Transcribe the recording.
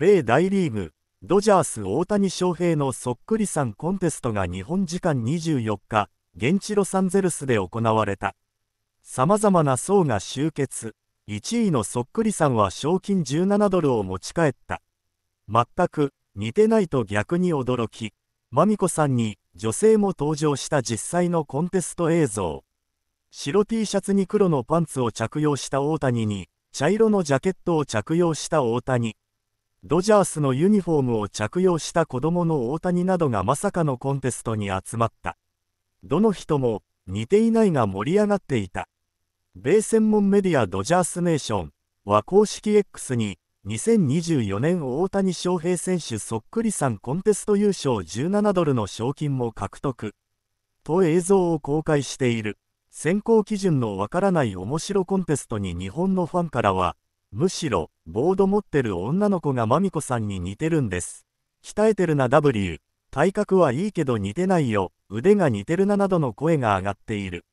米大リーグ、ドジャース大谷翔平のそっくりさんコンテストが日本時間24日、現地ロサンゼルスで行われた。様々な層が集結。1位のそっくりさんは賞金17ドルを持ち帰った。全く似てないと逆に驚き。マミコさんに女性も登場した実際のコンテスト映像。白 T シャツに黒のパンツを着用した大谷に、茶色のジャケットを着用した大谷。ドジャースのユニフォームを着用した子供の大谷などがまさかのコンテストに集まった。どの人も似ていないが盛り上がっていた。米専門メディアドジャースネーションは公式 X に2024年大谷翔平選手そっくりさんコンテスト優勝17ドルの賞金も獲得と映像を公開している選考基準のわからない面白コンテストに日本のファンからはむしろ、ボード持ってる女の子がマミコさんに似てるんです。鍛えてるな W、体格はいいけど似てないよ、腕が似てるななどの声が上がっている。